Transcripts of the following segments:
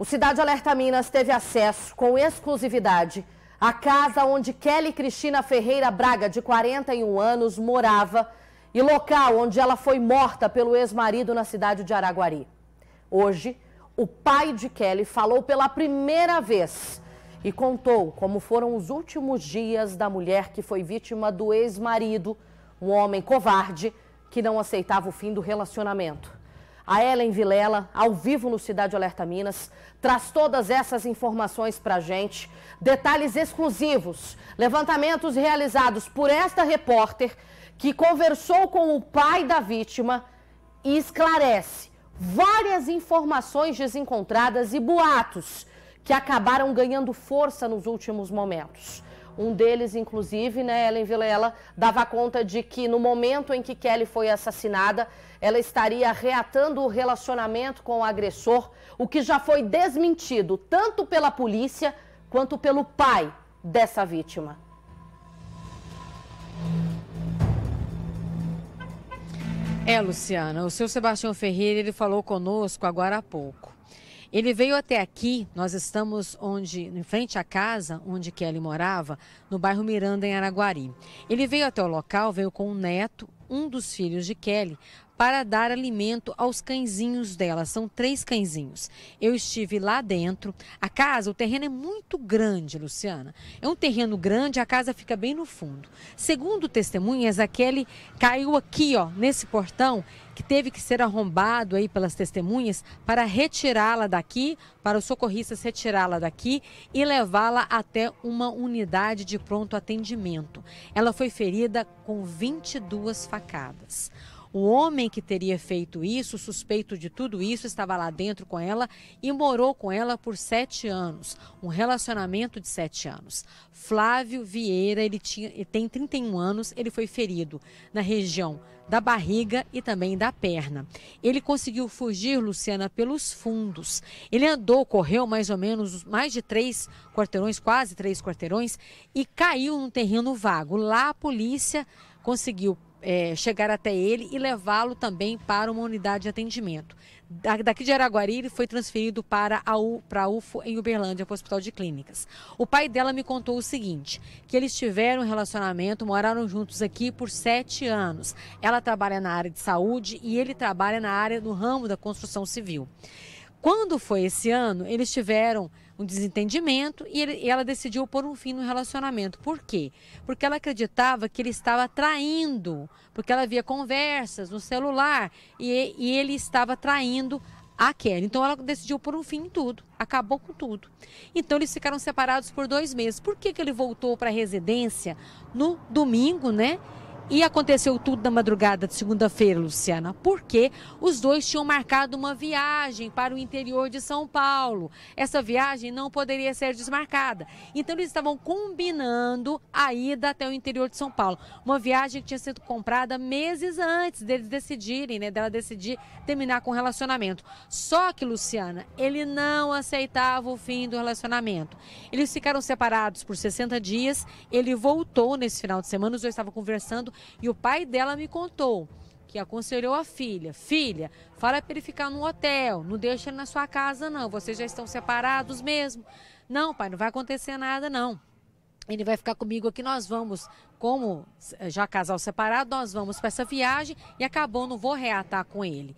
O Cidade Alerta Minas teve acesso com exclusividade à casa onde Kelly Cristina Ferreira Braga, de 41 anos, morava e local onde ela foi morta pelo ex-marido na cidade de Araguari. Hoje, o pai de Kelly falou pela primeira vez e contou como foram os últimos dias da mulher que foi vítima do ex-marido, um homem covarde que não aceitava o fim do relacionamento a Ellen Vilela, ao vivo no Cidade Alerta Minas, traz todas essas informações para a gente, detalhes exclusivos, levantamentos realizados por esta repórter que conversou com o pai da vítima e esclarece várias informações desencontradas e boatos que acabaram ganhando força nos últimos momentos. Um deles, inclusive, né, Ellen Vilela, dava conta de que no momento em que Kelly foi assassinada, ela estaria reatando o relacionamento com o agressor, o que já foi desmentido tanto pela polícia quanto pelo pai dessa vítima. É, Luciana, o seu Sebastião Ferreira ele falou conosco agora há pouco. Ele veio até aqui, nós estamos onde, em frente à casa onde Kelly morava, no bairro Miranda, em Araguari. Ele veio até o local, veio com um neto, um dos filhos de Kelly, para dar alimento aos cãezinhos dela. São três cãezinhos. Eu estive lá dentro. A casa, o terreno é muito grande, Luciana. É um terreno grande, a casa fica bem no fundo. Segundo testemunhas, a Kelly caiu aqui, ó, nesse portão que teve que ser arrombado aí pelas testemunhas para retirá-la daqui, para os socorristas retirá-la daqui e levá-la até uma unidade de pronto atendimento. Ela foi ferida com 22 facadas. O homem que teria feito isso, suspeito de tudo isso, estava lá dentro com ela e morou com ela por sete anos, um relacionamento de sete anos. Flávio Vieira, ele, tinha, ele tem 31 anos, ele foi ferido na região da barriga e também da perna. Ele conseguiu fugir, Luciana, pelos fundos. Ele andou, correu mais ou menos mais de três quarteirões, quase três quarteirões, e caiu num terreno vago. Lá a polícia conseguiu é, chegar até ele e levá-lo também para uma unidade de atendimento. Daqui de Araguari, ele foi transferido para a, U, para a UFO em Uberlândia, para o Hospital de Clínicas. O pai dela me contou o seguinte, que eles tiveram um relacionamento, moraram juntos aqui por sete anos. Ela trabalha na área de saúde e ele trabalha na área do ramo da construção civil. Quando foi esse ano, eles tiveram um desentendimento e, ele, e, ela decidiu pôr um fim no relacionamento. Por quê? Porque ela acreditava que ele estava traindo, porque ela via conversas no celular e, e ele estava traindo a Kelly. Então ela decidiu pôr um fim em tudo, acabou com tudo. Então eles ficaram separados por dois meses. Por que, que ele voltou para a residência no domingo, né? E aconteceu tudo na madrugada de segunda-feira, Luciana, porque os dois tinham marcado uma viagem para o interior de São Paulo. Essa viagem não poderia ser desmarcada. Então eles estavam combinando a ida até o interior de São Paulo. Uma viagem que tinha sido comprada meses antes deles decidirem, né, dela decidir terminar com o relacionamento. Só que, Luciana, ele não aceitava o fim do relacionamento. Eles ficaram separados por 60 dias, ele voltou nesse final de semana, os dois estavam conversando e o pai dela me contou que aconselhou a filha: Filha, fala para ele ficar no hotel, não deixa ele na sua casa, não. Vocês já estão separados mesmo. Não, pai, não vai acontecer nada, não. Ele vai ficar comigo aqui, nós vamos, como eh, já casal separado, nós vamos para essa viagem e acabou, não vou reatar com ele.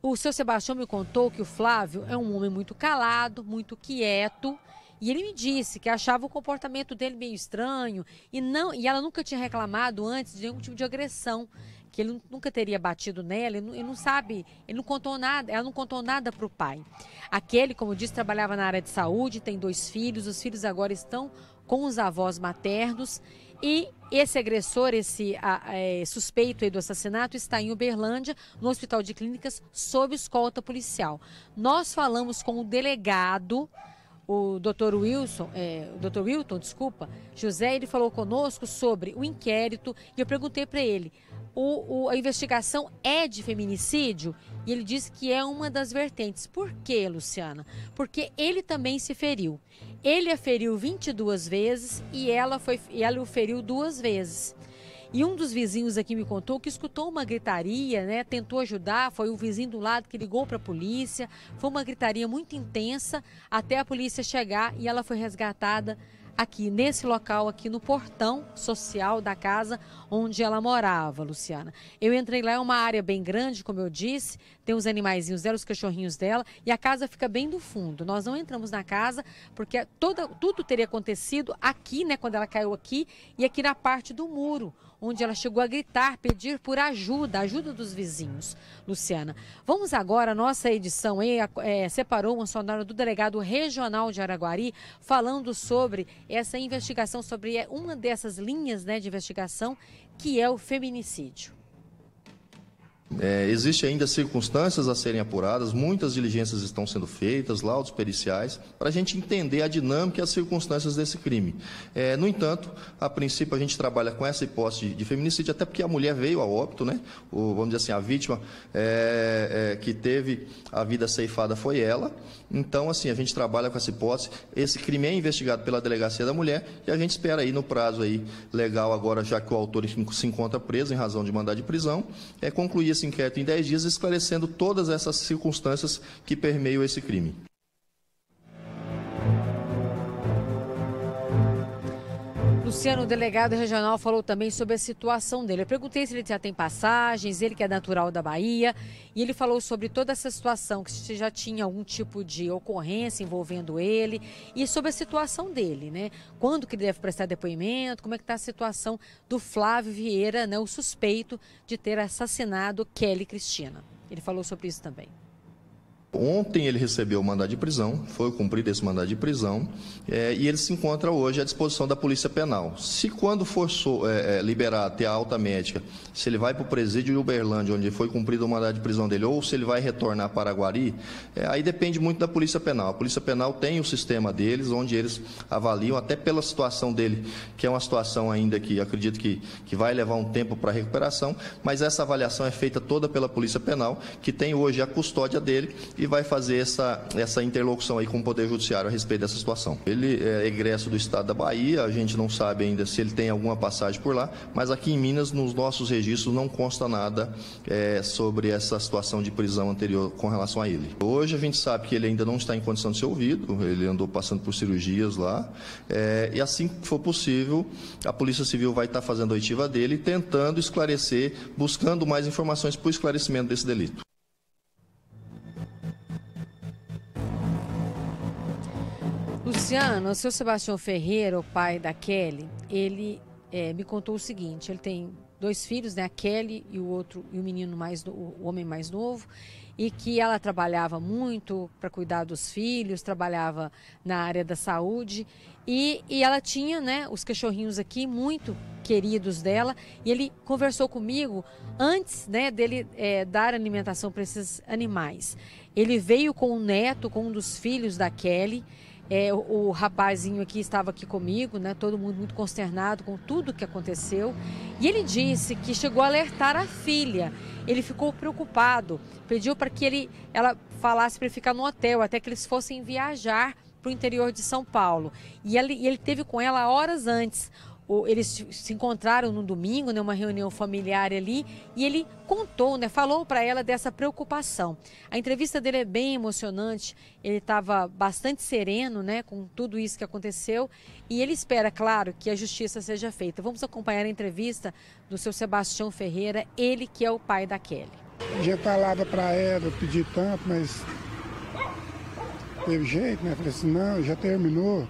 O seu Sebastião me contou que o Flávio é um homem muito calado, muito quieto e ele me disse que achava o comportamento dele meio estranho e não e ela nunca tinha reclamado antes de nenhum tipo de agressão, que ele nunca teria batido nela, ele não, ele não sabe, ele não contou nada, ela não contou nada para o pai. Aquele, como eu disse, trabalhava na área de saúde, tem dois filhos, os filhos agora estão com os avós maternos e esse agressor, esse a, é, suspeito do assassinato, está em Uberlândia, no Hospital de Clínicas, sob escolta policial. Nós falamos com o delegado o Dr. Wilson, é, o Dr. Wilton, desculpa, José, ele falou conosco sobre o inquérito e eu perguntei para ele, o, o, a investigação é de feminicídio? E ele disse que é uma das vertentes. Por quê, Luciana? Porque ele também se feriu. Ele a feriu 22 vezes e ela, foi, e ela o feriu duas vezes. E um dos vizinhos aqui me contou que escutou uma gritaria, né? Tentou ajudar, foi o vizinho do lado que ligou para a polícia. Foi uma gritaria muito intensa até a polícia chegar e ela foi resgatada aqui nesse local, aqui no portão social da casa onde ela morava, Luciana. Eu entrei lá, é uma área bem grande, como eu disse, tem os animaizinhos dela, os cachorrinhos dela, e a casa fica bem do fundo. Nós não entramos na casa, porque toda, tudo teria acontecido aqui, né, quando ela caiu aqui, e aqui na parte do muro onde ela chegou a gritar, pedir por ajuda, ajuda dos vizinhos. Luciana, vamos agora, nossa edição hein, é, separou uma sonora do delegado regional de Araguari, falando sobre essa investigação, sobre é, uma dessas linhas né, de investigação, que é o feminicídio. É, existe ainda circunstâncias a serem apuradas, muitas diligências estão sendo feitas, laudos periciais, para a gente entender a dinâmica e as circunstâncias desse crime. É, no entanto, a princípio a gente trabalha com essa hipótese de, de feminicídio, até porque a mulher veio a óbito, né? O, vamos dizer assim, a vítima é, é, que teve a vida ceifada foi ela. Então, assim, a gente trabalha com essa hipótese. Esse crime é investigado pela delegacia da mulher e a gente espera aí no prazo aí legal agora, já que o autor se encontra preso em razão de mandado de prisão, é concluir essa inquérito em 10 dias, esclarecendo todas essas circunstâncias que permeiam esse crime. Luciano, o delegado regional, falou também sobre a situação dele. Eu perguntei se ele já tem passagens, ele que é natural da Bahia, e ele falou sobre toda essa situação, que se já tinha algum tipo de ocorrência envolvendo ele, e sobre a situação dele, né? Quando que ele deve prestar depoimento, como é que está a situação do Flávio Vieira, né, o suspeito de ter assassinado Kelly Cristina. Ele falou sobre isso também. Ontem ele recebeu o mandado de prisão, foi cumprido esse mandado de prisão, é, e ele se encontra hoje à disposição da Polícia Penal. Se quando for so, é, é liberar até a alta médica, se ele vai para o presídio de Uberlândia, onde foi cumprido o mandado de prisão dele, ou se ele vai retornar para Guari, é, aí depende muito da Polícia Penal. A Polícia Penal tem o sistema deles, onde eles avaliam, até pela situação dele, que é uma situação ainda que acredito que, que vai levar um tempo para recuperação, mas essa avaliação é feita toda pela Polícia Penal, que tem hoje a custódia dele e vai fazer essa, essa interlocução aí com o Poder Judiciário a respeito dessa situação. Ele é egresso do Estado da Bahia, a gente não sabe ainda se ele tem alguma passagem por lá, mas aqui em Minas, nos nossos registros, não consta nada é, sobre essa situação de prisão anterior com relação a ele. Hoje a gente sabe que ele ainda não está em condição de ser ouvido, ele andou passando por cirurgias lá, é, e assim que for possível, a Polícia Civil vai estar fazendo a oitiva dele, tentando esclarecer, buscando mais informações para o esclarecimento desse delito. Luciano, o seu Sebastião Ferreira, o pai da Kelly, ele é, me contou o seguinte: ele tem dois filhos, né, a Kelly e o outro e o menino mais o homem mais novo, e que ela trabalhava muito para cuidar dos filhos, trabalhava na área da saúde e, e ela tinha, né, os cachorrinhos aqui muito queridos dela e ele conversou comigo antes, né, dele é, dar alimentação para esses animais. Ele veio com o neto, com um dos filhos da Kelly é, o, o rapazinho aqui estava aqui comigo, né? Todo mundo muito consternado com tudo que aconteceu. E ele disse que chegou a alertar a filha. Ele ficou preocupado, pediu para que ele, ela falasse para ele ficar no hotel até que eles fossem viajar para o interior de São Paulo. E ele, e ele teve com ela horas antes eles se encontraram no domingo, numa né, reunião familiar ali, e ele contou, né, falou para ela dessa preocupação. A entrevista dele é bem emocionante, ele estava bastante sereno, né, com tudo isso que aconteceu, e ele espera, claro, que a justiça seja feita. Vamos acompanhar a entrevista do seu Sebastião Ferreira, ele que é o pai da Kelly. Já falava para ela, pedi tanto, mas teve jeito, né? Falei assim, não, já terminou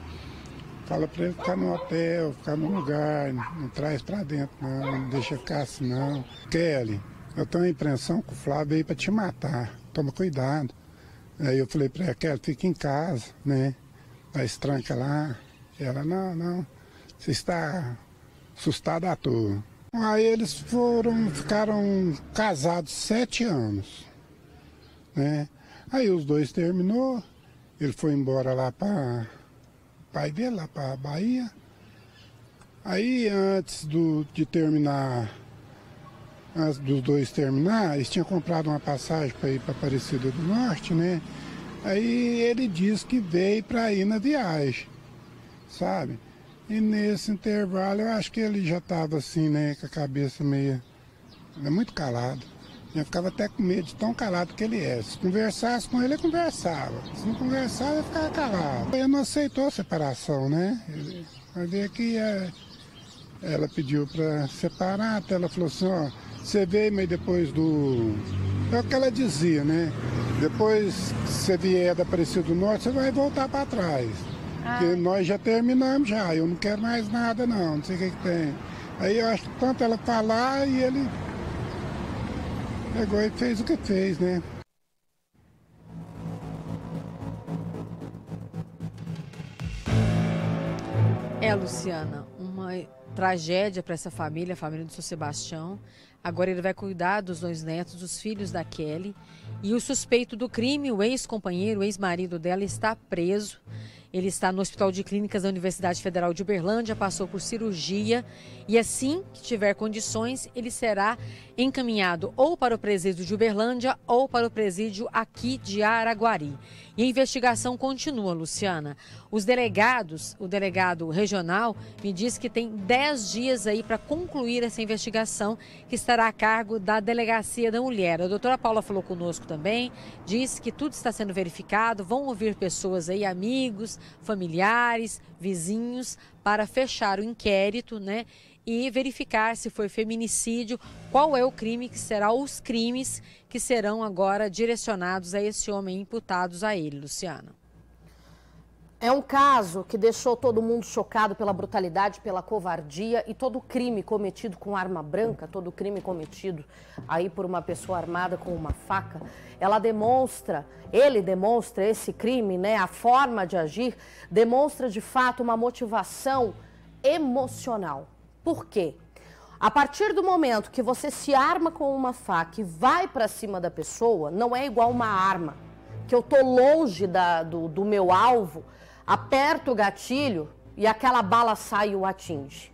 Fala para ele ficar no hotel, ficar no lugar, não traz para dentro não, não deixa ficar assim não. Kelly, eu tenho a impressão que o Flávio veio para te matar, toma cuidado. Aí eu falei para ela, Kelly, fica em casa, né? A estranca lá. Ela, não, não, você está assustada à toa. Aí eles foram, ficaram casados sete anos, né? Aí os dois terminou, ele foi embora lá para pai dele, lá para Bahia. Aí antes do, de terminar, antes dos dois terminar, eles tinham comprado uma passagem para ir para Aparecida do Norte, né? Aí ele disse que veio para ir na viagem, sabe? E nesse intervalo eu acho que ele já estava assim, né, com a cabeça meio. é muito calado. Eu ficava até com medo de tão calado que ele é. Se conversasse com ele, ele conversava. Se não conversasse, ele ficava calado. Ele não aceitou a separação, né? mas vai ver que é, ela pediu para separar, até ela falou assim, ó, você veio, meio depois do. É o que ela dizia, né? Depois que você vier da Aparecida do Norte, você vai voltar para trás. Ah. Porque nós já terminamos já, eu não quero mais nada não, não sei o que, que tem. Aí eu acho que tanto ela falar e ele Agora e fez o que fez, né? É, Luciana, uma tragédia para essa família, a família do seu Sebastião. Agora ele vai cuidar dos dois netos, dos filhos da Kelly. E o suspeito do crime, o ex-companheiro, o ex-marido dela, está preso. Ele está no Hospital de Clínicas da Universidade Federal de Uberlândia, passou por cirurgia e assim que tiver condições, ele será encaminhado ou para o presídio de Uberlândia ou para o presídio aqui de Araguari. E a investigação continua, Luciana. Os delegados, o delegado regional, me diz que tem 10 dias aí para concluir essa investigação que estará a cargo da Delegacia da Mulher. A doutora Paula falou conosco também, disse que tudo está sendo verificado, vão ouvir pessoas aí, amigos, familiares, vizinhos, para fechar o inquérito, né? E verificar se foi feminicídio, qual é o crime que será os crimes que serão agora direcionados a esse homem imputados a ele, Luciana. É um caso que deixou todo mundo chocado pela brutalidade, pela covardia e todo crime cometido com arma branca, todo crime cometido aí por uma pessoa armada com uma faca. Ela demonstra, ele demonstra esse crime, né, a forma de agir, demonstra de fato uma motivação emocional. Por quê? A partir do momento que você se arma com uma faca e vai para cima da pessoa, não é igual uma arma, que eu tô longe da, do, do meu alvo aperta o gatilho e aquela bala sai e o atinge.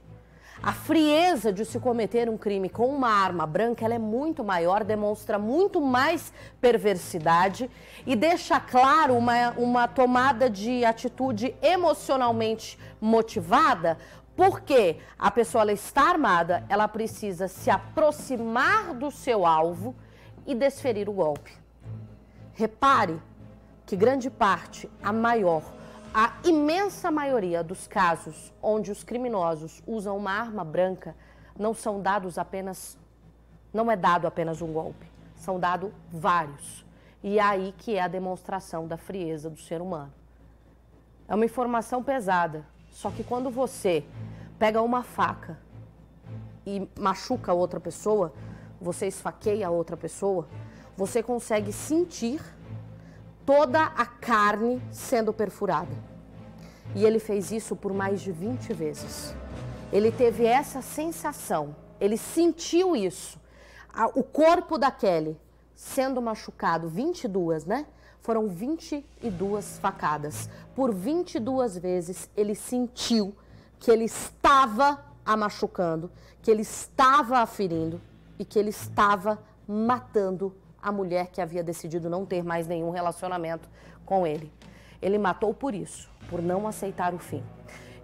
A frieza de se cometer um crime com uma arma branca é muito maior, demonstra muito mais perversidade e deixa claro uma, uma tomada de atitude emocionalmente motivada, porque a pessoa está armada, ela precisa se aproximar do seu alvo e desferir o golpe. Repare que grande parte, a maior, a imensa maioria dos casos onde os criminosos usam uma arma branca não são dados apenas não é dado apenas um golpe, são dados vários. E é aí que é a demonstração da frieza do ser humano. É uma informação pesada, só que quando você pega uma faca e machuca outra pessoa, você esfaqueia outra pessoa, você consegue sentir toda a carne sendo perfurada. E ele fez isso por mais de 20 vezes. Ele teve essa sensação, ele sentiu isso. O corpo da Kelly sendo machucado, 22, né? Foram 22 facadas. Por 22 vezes ele sentiu que ele estava a machucando, que ele estava a ferindo e que ele estava matando a mulher que havia decidido não ter mais nenhum relacionamento com ele. Ele matou por isso, por não aceitar o fim.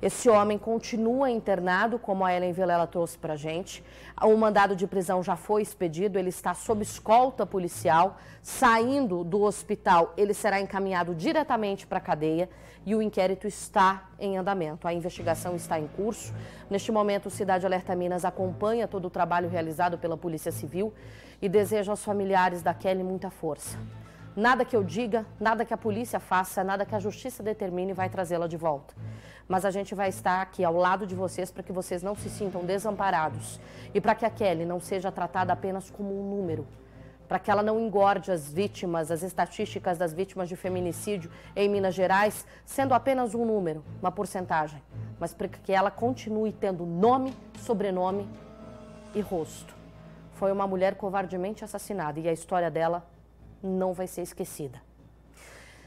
Esse homem continua internado, como a Ellen Vilela trouxe para gente. O mandado de prisão já foi expedido, ele está sob escolta policial. Saindo do hospital, ele será encaminhado diretamente para a cadeia e o inquérito está em andamento. A investigação está em curso. Neste momento, o Cidade Alerta Minas acompanha todo o trabalho realizado pela Polícia Civil e deseja aos familiares da Kelly muita força. Nada que eu diga, nada que a polícia faça, nada que a justiça determine vai trazê-la de volta mas a gente vai estar aqui ao lado de vocês para que vocês não se sintam desamparados e para que a Kelly não seja tratada apenas como um número, para que ela não engorde as vítimas, as estatísticas das vítimas de feminicídio em Minas Gerais, sendo apenas um número, uma porcentagem, mas para que ela continue tendo nome, sobrenome e rosto. Foi uma mulher covardemente assassinada e a história dela não vai ser esquecida.